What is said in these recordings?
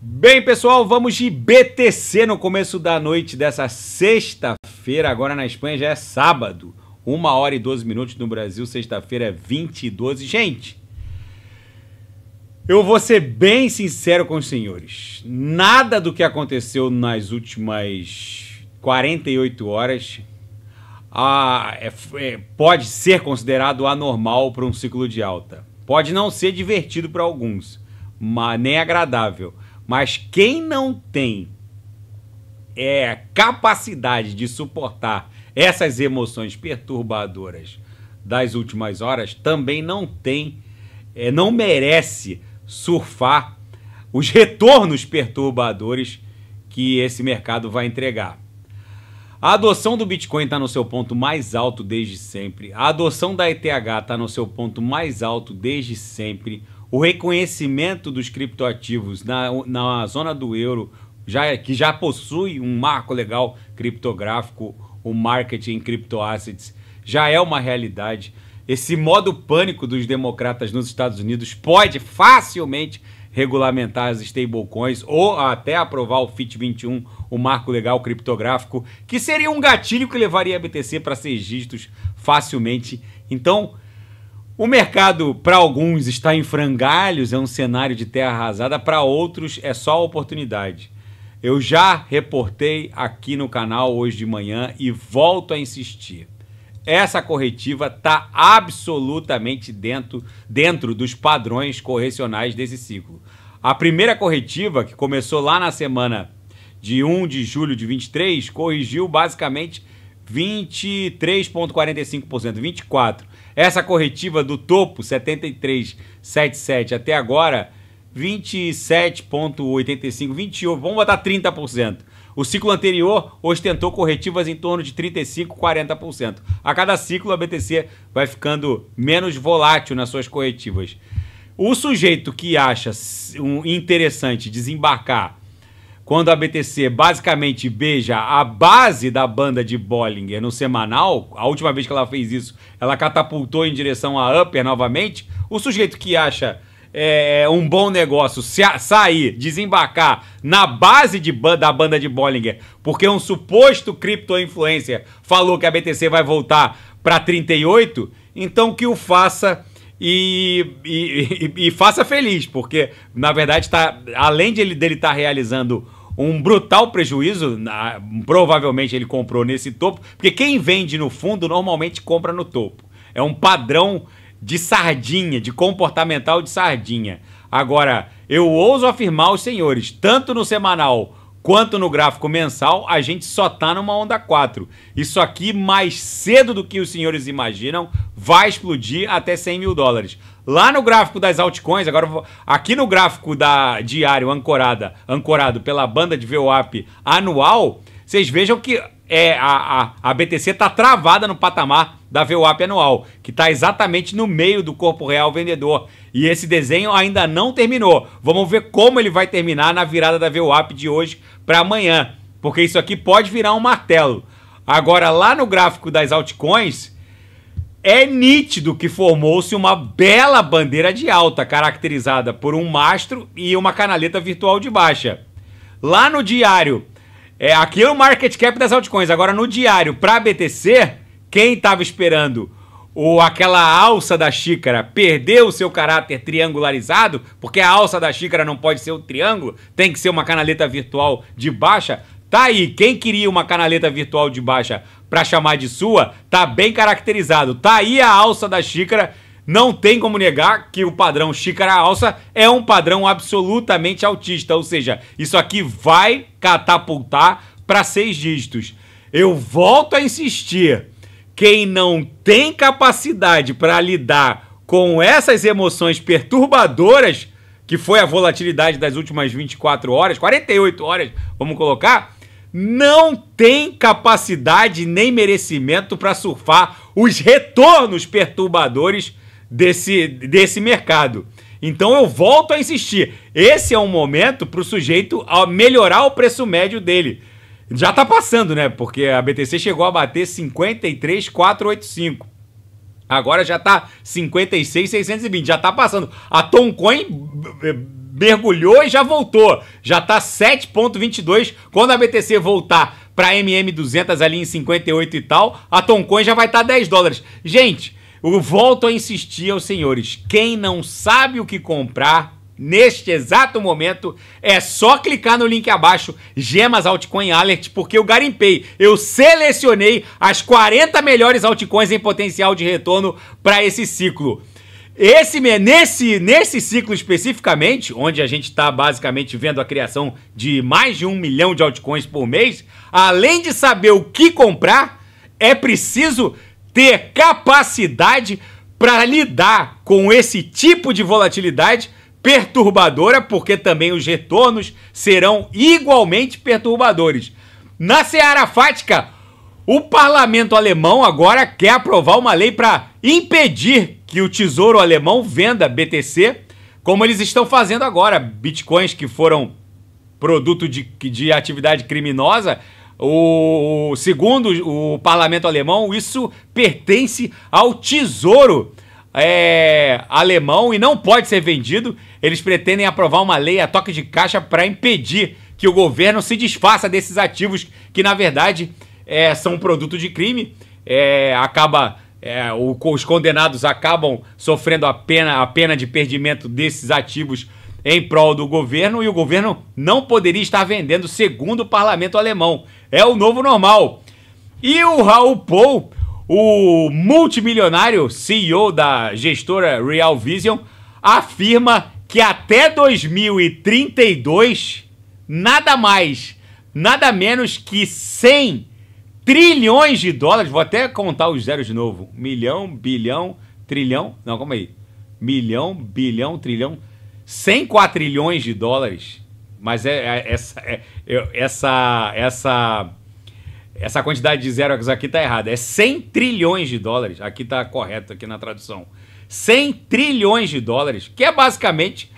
Bem, pessoal, vamos de BTC no começo da noite dessa sexta-feira. Agora na Espanha já é sábado, 1 hora e 12 minutos no Brasil, sexta-feira é 20 e 12. Gente, eu vou ser bem sincero com os senhores. Nada do que aconteceu nas últimas 48 horas ah, é, é, pode ser considerado anormal para um ciclo de alta. Pode não ser divertido para alguns, mas nem agradável mas quem não tem é, capacidade de suportar essas emoções perturbadoras das últimas horas também não tem, é, não merece surfar os retornos perturbadores que esse mercado vai entregar. A adoção do Bitcoin está no seu ponto mais alto desde sempre. A adoção da ETH está no seu ponto mais alto desde sempre. O reconhecimento dos criptoativos na, na zona do euro, já, é, que já possui um marco legal criptográfico, o marketing em criptoassets, já é uma realidade. Esse modo pânico dos democratas nos Estados Unidos pode facilmente regulamentar as stablecoins ou até aprovar o FIT21, o marco legal criptográfico, que seria um gatilho que levaria a BTC para ser dígitos facilmente. Então, o mercado, para alguns, está em frangalhos, é um cenário de terra arrasada, para outros, é só oportunidade. Eu já reportei aqui no canal hoje de manhã e volto a insistir. Essa corretiva está absolutamente dentro, dentro dos padrões correcionais desse ciclo. A primeira corretiva, que começou lá na semana de 1 de julho de 23, corrigiu basicamente 23,45%, 24%. Essa corretiva do topo, 73,77 até agora, 27,85, 28, vamos botar 30%. O ciclo anterior ostentou corretivas em torno de 35%, 40%. A cada ciclo, a BTC vai ficando menos volátil nas suas corretivas. O sujeito que acha interessante desembarcar quando a BTC basicamente beija a base da banda de Bollinger no semanal, a última vez que ela fez isso, ela catapultou em direção à upper novamente, o sujeito que acha é, é um bom negócio sair, desembarcar na base de, da banda de Bollinger, porque um suposto cripto-influencer falou que a BTC vai voltar para 38, então que o faça... E, e, e, e, faça feliz, porque na verdade tá, além de ele dele estar tá realizando um brutal prejuízo. Na, provavelmente ele comprou nesse topo, porque quem vende no fundo normalmente compra no topo. É um padrão de sardinha, de comportamental de sardinha. Agora, eu ouso afirmar os senhores, tanto no semanal quanto no gráfico mensal, a gente só tá numa onda 4. Isso aqui, mais cedo do que os senhores imaginam, vai explodir até 100 mil dólares. Lá no gráfico das altcoins, agora vou, aqui no gráfico da diário ancorada, ancorado pela banda de VWAP anual, vocês vejam que é, a, a, a BTC está travada no patamar da VWAP anual, que está exatamente no meio do corpo real vendedor. E esse desenho ainda não terminou. Vamos ver como ele vai terminar na virada da VWAP de hoje para amanhã, porque isso aqui pode virar um martelo. Agora, lá no gráfico das altcoins, é nítido que formou-se uma bela bandeira de alta, caracterizada por um mastro e uma canaleta virtual de baixa. Lá no diário, é, aqui é o market cap das altcoins, agora no diário para BTC, quem estava esperando o aquela alça da xícara perdeu o seu caráter triangularizado, porque a alça da xícara não pode ser um triângulo, tem que ser uma canaleta virtual de baixa, Tá aí, quem queria uma canaleta virtual de baixa para chamar de sua, tá bem caracterizado. Tá aí a alça da xícara. Não tem como negar que o padrão xícara alça é um padrão absolutamente autista, ou seja, isso aqui vai catapultar para seis dígitos. Eu volto a insistir, quem não tem capacidade para lidar com essas emoções perturbadoras, que foi a volatilidade das últimas 24 horas, 48 horas, vamos colocar, não tem capacidade nem merecimento para surfar os retornos perturbadores desse, desse mercado. Então eu volto a insistir: esse é um momento para o sujeito melhorar o preço médio dele. Já está passando, né? Porque a BTC chegou a bater 53,485. Agora já está 56,620. Já está passando. A Toncoin mergulhou e já voltou. Já está 7,22. Quando a BTC voltar para MM200 ali em 58 e tal, a Toncoin já vai estar tá 10 dólares. Gente, eu volto a insistir aos senhores: quem não sabe o que comprar. Neste exato momento, é só clicar no link abaixo, Gemas Altcoin Alert, porque eu garimpei, eu selecionei as 40 melhores altcoins em potencial de retorno para esse ciclo. Esse, nesse, nesse ciclo especificamente, onde a gente está basicamente vendo a criação de mais de um milhão de altcoins por mês, além de saber o que comprar, é preciso ter capacidade para lidar com esse tipo de volatilidade perturbadora, porque também os retornos serão igualmente perturbadores. Na Seara Fática, o parlamento alemão agora quer aprovar uma lei para impedir que o tesouro alemão venda BTC, como eles estão fazendo agora. Bitcoins que foram produto de, de atividade criminosa, o, segundo o parlamento alemão, isso pertence ao tesouro é, alemão e não pode ser vendido. Eles pretendem aprovar uma lei a toque de caixa para impedir que o governo se desfaça desses ativos que, na verdade, é, são produto de crime, é, acaba é, o, os condenados acabam sofrendo a pena, a pena de perdimento desses ativos em prol do governo e o governo não poderia estar vendendo, segundo o parlamento alemão. É o novo normal. E o Raul Paul, o multimilionário CEO da gestora Real Vision, afirma que até 2032, nada mais, nada menos que 100 trilhões de dólares. Vou até contar os zeros de novo. Milhão, bilhão, trilhão. Não, calma aí. Milhão, bilhão, trilhão. quatro trilhões de dólares. Mas é, é essa, é, essa, essa, essa quantidade de zeros aqui tá errada. É 100 trilhões de dólares. Aqui tá correto aqui na tradução. 100 trilhões de dólares, que é basicamente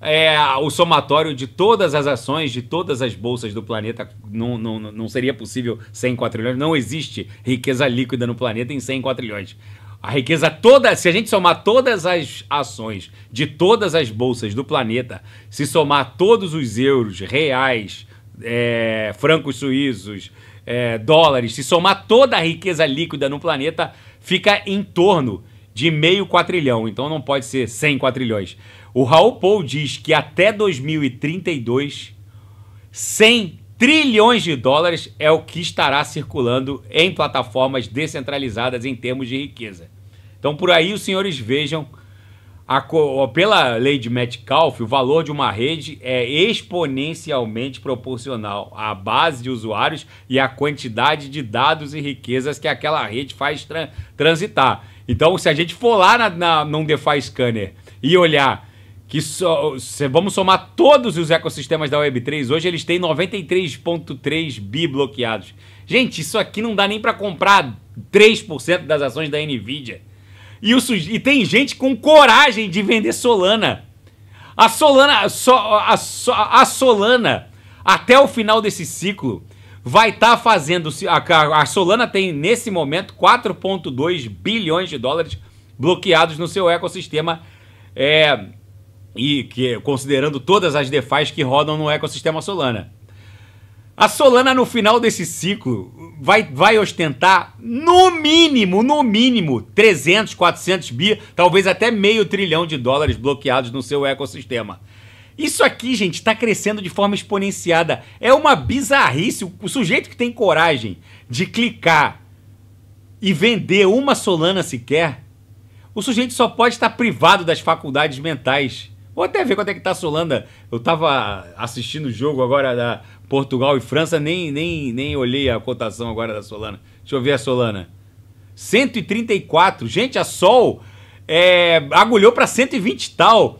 é, o somatório de todas as ações de todas as bolsas do planeta não, não, não seria possível sem quadrilhões Não existe riqueza líquida no planeta em 100 quadrilhões A riqueza toda, se a gente somar todas as ações de todas as bolsas do planeta, se somar todos os euros, reais, é, francos suíços, é, dólares, se somar toda a riqueza líquida no planeta, fica em torno de meio quadrilhão Então não pode ser 100 quadrilhões o Raul Paul diz que até 2032, 100 trilhões de dólares é o que estará circulando em plataformas descentralizadas em termos de riqueza. Então, por aí, os senhores vejam, a, pela lei de Metcalfe, o valor de uma rede é exponencialmente proporcional à base de usuários e à quantidade de dados e riquezas que aquela rede faz tra transitar. Então, se a gente for lá na, na, num DeFi Scanner e olhar que so, se, vamos somar todos os ecossistemas da Web3, hoje eles têm 93.3 bi bloqueados. Gente, isso aqui não dá nem para comprar 3% das ações da Nvidia. E, o, e tem gente com coragem de vender Solana. A Solana, so, a, so, a Solana, até o final desse ciclo, vai estar tá fazendo. A, a Solana tem, nesse momento, 4,2 bilhões de dólares bloqueados no seu ecossistema é, e que considerando todas as DeFi's que rodam no ecossistema Solana. A Solana no final desse ciclo vai, vai ostentar no mínimo, no mínimo 300, 400 bi, talvez até meio trilhão de dólares bloqueados no seu ecossistema. Isso aqui, gente, está crescendo de forma exponenciada. É uma bizarrice. O sujeito que tem coragem de clicar e vender uma Solana sequer, o sujeito só pode estar privado das faculdades mentais. Vou até ver quanto é que tá a Solanda. Eu tava assistindo o jogo agora da Portugal e França, nem, nem, nem olhei a cotação agora da Solana. Deixa eu ver a Solana. 134. Gente, a Sol é, agulhou para 120 tal.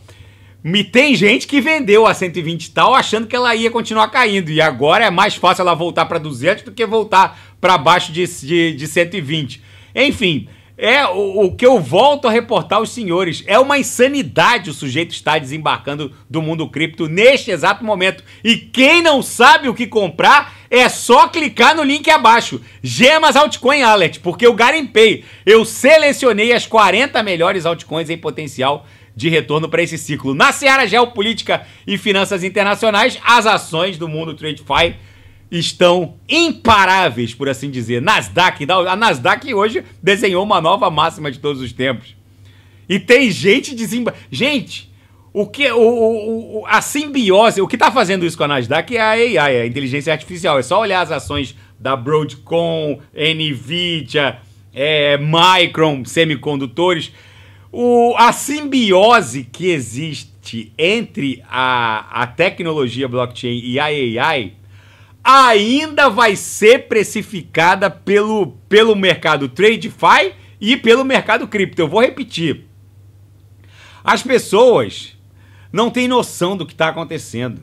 Me tem gente que vendeu a 120 tal achando que ela ia continuar caindo. E agora é mais fácil ela voltar para 200 do que voltar para baixo de, de, de 120. Enfim, é o, o, que eu volto a reportar aos senhores. É uma insanidade o sujeito estar desembarcando do mundo cripto neste exato momento. E quem não sabe o que comprar, é só clicar no link abaixo. Gemas Altcoin Alert, porque eu garimpei. Eu selecionei as 40 melhores altcoins em potencial de retorno para esse ciclo. Na seara geopolítica e finanças internacionais, as ações do mundo TradeFi estão imparáveis, por assim dizer. Nasdaq, a Nasdaq hoje desenhou uma nova máxima de todos os tempos. E tem gente dizendo, gente, o que o, o, a simbiose, o que está fazendo isso com a Nasdaq é a AI, é a inteligência artificial. É só olhar as ações da Broadcom, Nvidia, é, Micron, semicondutores. O, a simbiose que existe entre a, a tecnologia blockchain e a AI ainda vai ser precificada pelo, pelo mercado TradeFi e pelo mercado cripto. Eu vou repetir. As pessoas não têm noção do que está acontecendo.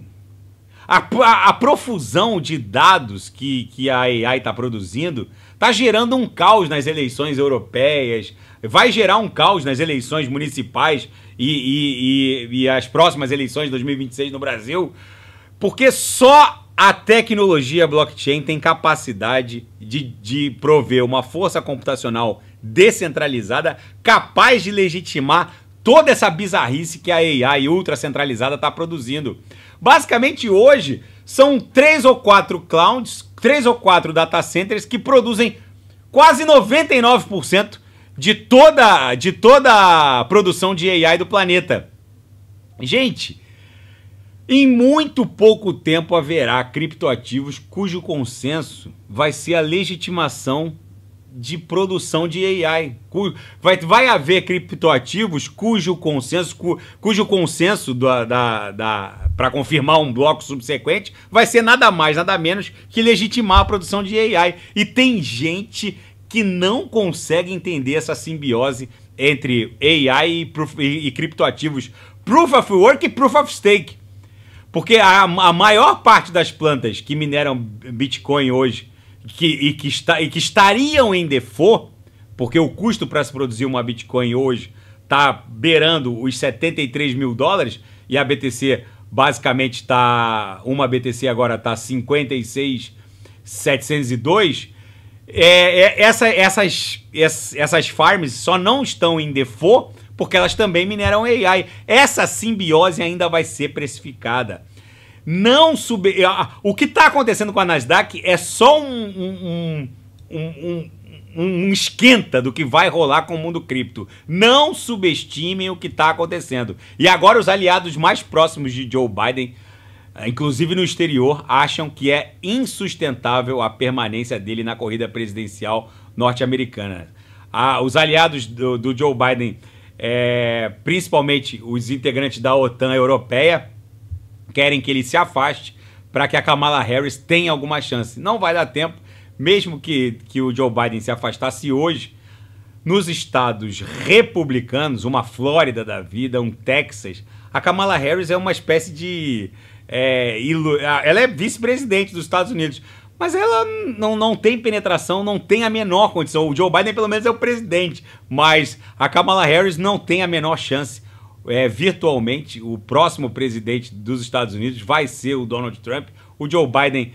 A, a, a, profusão de dados que, que a AI está produzindo está gerando um caos nas eleições europeias, vai gerar um caos nas eleições municipais e, e, e, e as próximas eleições de 2026 no Brasil, porque só a tecnologia blockchain tem capacidade de, de prover uma força computacional descentralizada capaz de legitimar toda essa bizarrice que a AI ultra centralizada está produzindo. Basicamente, hoje, são três ou quatro clouds, três ou quatro data centers que produzem quase 99% de toda, de toda a produção de AI do planeta. Gente, em muito pouco tempo haverá criptoativos cujo consenso vai ser a legitimação de produção de AI. Vai, vai haver criptoativos cujo consenso, cu, cujo consenso da, da, da para confirmar um bloco subsequente vai ser nada mais, nada menos que legitimar a produção de AI. E tem gente que não consegue entender essa simbiose entre AI e, e, e criptoativos. Proof of Work e Proof of Stake. Porque a, a maior parte das plantas que mineram Bitcoin hoje que, e, que está, e que estariam em default, porque o custo para se produzir uma Bitcoin hoje está beirando os 73 mil dólares e a BTC basicamente está. Uma BTC agora está 56,702. É, é, essa, essas, essas farms só não estão em default porque elas também mineram AI. Essa simbiose ainda vai ser precificada. Não subir. Ah, ah, o que está acontecendo com a Nasdaq é só um, um, um, um, esquenta do que vai rolar com o mundo cripto. Não subestimem o que está acontecendo. E agora, os aliados mais próximos de Joe Biden eh, inclusive no exterior, acham que é insustentável a permanência dele na corrida presidencial norte-americana. Ah, os aliados do, do Joe Biden é, principalmente os integrantes da OTAN europeia, querem que ele se afaste para que a Kamala Harris tenha alguma chance. Não vai dar tempo, mesmo que, que o Joe Biden se afastasse hoje, nos estados republicanos, uma Flórida da vida, um Texas, a Kamala Harris é uma espécie de. É, ela é vice-presidente dos Estados Unidos, mas ela não, não tem penetração, não tem a menor condição. O Joe Biden, pelo menos, é o presidente. Mas a Kamala Harris não tem a menor chance. É, virtualmente, o próximo presidente dos Estados Unidos vai ser o Donald Trump. O Joe Biden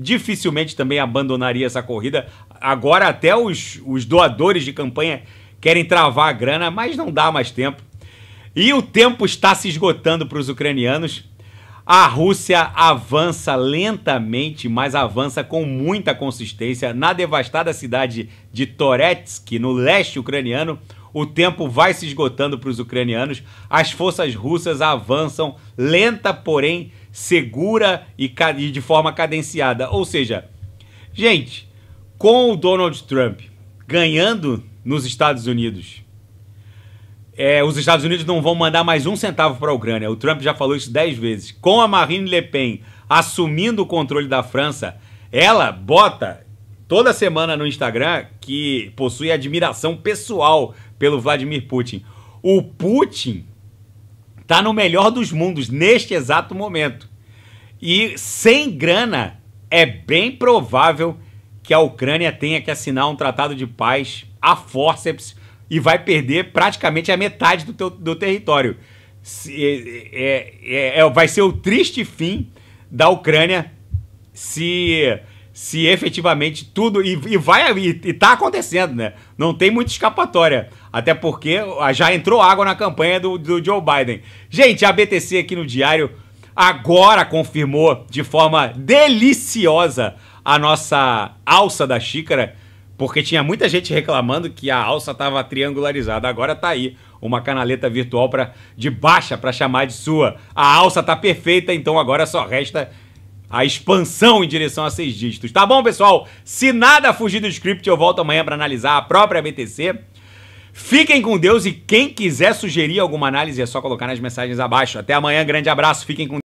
dificilmente também abandonaria essa corrida. Agora, até os, os doadores de campanha querem travar a grana, mas não dá mais tempo. E o tempo está se esgotando para os ucranianos. A Rússia avança lentamente, mas avança com muita consistência na devastada cidade de Toretsk, no leste ucraniano. O tempo vai se esgotando para os ucranianos. As forças russas avançam lenta, porém segura e, de forma cadenciada. Ou seja, gente, com o Donald Trump ganhando nos Estados Unidos é, os Estados Unidos não vão mandar mais um centavo para a Ucrânia. O Trump já falou isso dez vezes. Com a Marine Le Pen assumindo o controle da França, ela bota toda semana no Instagram que possui admiração pessoal pelo Vladimir Putin. O Putin tá no melhor dos mundos neste exato momento. E sem grana, é bem provável que a Ucrânia tenha que assinar um tratado de paz a forceps e vai perder praticamente a metade do, teu, do território. Se, é é, é, é, vai ser o triste fim da Ucrânia se se efetivamente tudo e, e vai e, e tá acontecendo, né? Não tem muita escapatória, até porque já entrou água na campanha do, do Joe Biden. Gente, a BTC aqui no diário agora confirmou de forma deliciosa a nossa alça da xícara porque tinha muita gente reclamando que a alça estava triangularizada. Agora tá aí uma canaleta virtual para de baixa para chamar de sua. A alça tá perfeita, então agora só resta a expansão em direção a seis dígitos. Tá bom, pessoal? Se nada fugir do script, eu volto amanhã para analisar a própria BTC. Fiquem com Deus e quem quiser sugerir alguma análise é só colocar nas mensagens abaixo. Até amanhã, grande abraço. Fiquem com